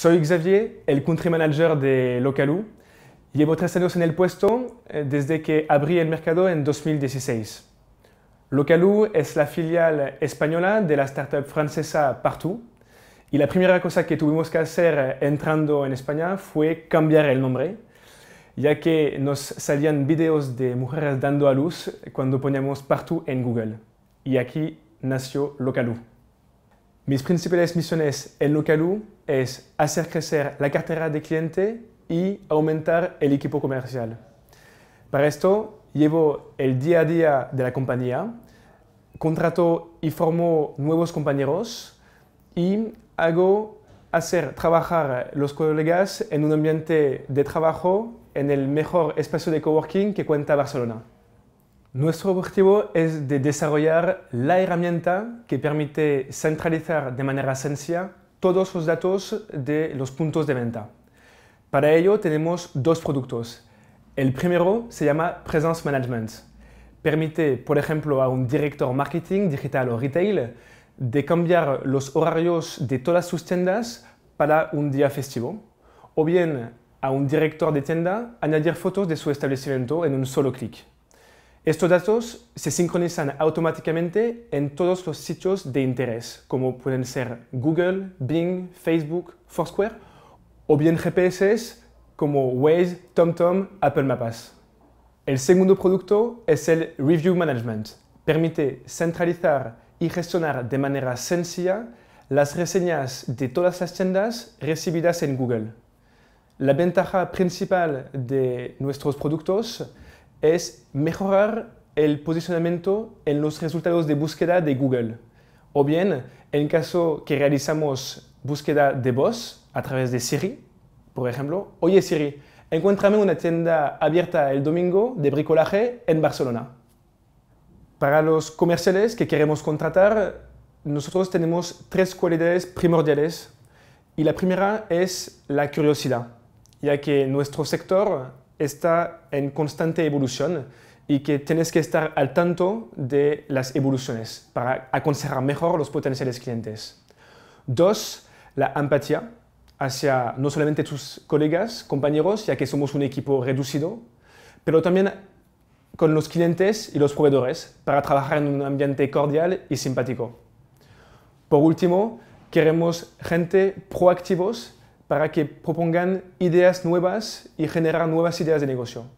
Soy Xavier, el country manager de Localu. Llevo tres años en el puesto eh, desde que abrí el mercado en 2016. Localu es la filial española de la startup francesa Partout. Y la primera cosa que tuvimos que hacer eh, entrando en España fue cambiar el nombre, ya que nos salían videos de mujeres dando a luz cuando poníamos Partout en Google. Y aquí nació Localu. Mis principales misiones en Localu es hacer crecer la cartera de cliente y aumentar el equipo comercial. Para esto llevo el día a día de la compañía, contrato y formo nuevos compañeros y hago hacer trabajar los colegas en un ambiente de trabajo en el mejor espacio de coworking que cuenta Barcelona. Nuestro objetivo es de desarrollar la herramienta que permite centralizar de manera sencilla todos los datos de los puntos de venta. Para ello tenemos dos productos. El primero se llama Presence Management. Permite, por ejemplo, a un director marketing digital o retail de cambiar los horarios de todas sus tiendas para un día festivo. O bien a un director de tienda añadir fotos de su establecimiento en un solo clic. Estos datos se sincronizan automáticamente en todos los sitios de interés, como pueden ser Google, Bing, Facebook, Foursquare, o bien GPS como Waze, TomTom, Apple Maps. El segundo producto es el Review Management. Permite centralizar y gestionar de manera sencilla las reseñas de todas las tiendas recibidas en Google. La ventaja principal de nuestros productos es mejorar el posicionamiento en los resultados de búsqueda de Google. O bien, en caso que realizamos búsqueda de voz a través de Siri, por ejemplo, oye Siri, encuéntrame una tienda abierta el domingo de bricolaje en Barcelona. Para los comerciales que queremos contratar, nosotros tenemos tres cualidades primordiales y la primera es la curiosidad, ya que nuestro sector está en constante evolución y que tienes que estar al tanto de las evoluciones para aconsejar mejor a los potenciales clientes. Dos, la empatía hacia no solamente tus colegas, compañeros, ya que somos un equipo reducido, pero también con los clientes y los proveedores para trabajar en un ambiente cordial y simpático. Por último, queremos gente proactivos para que propongan ideas nuevas y generar nuevas ideas de negocio.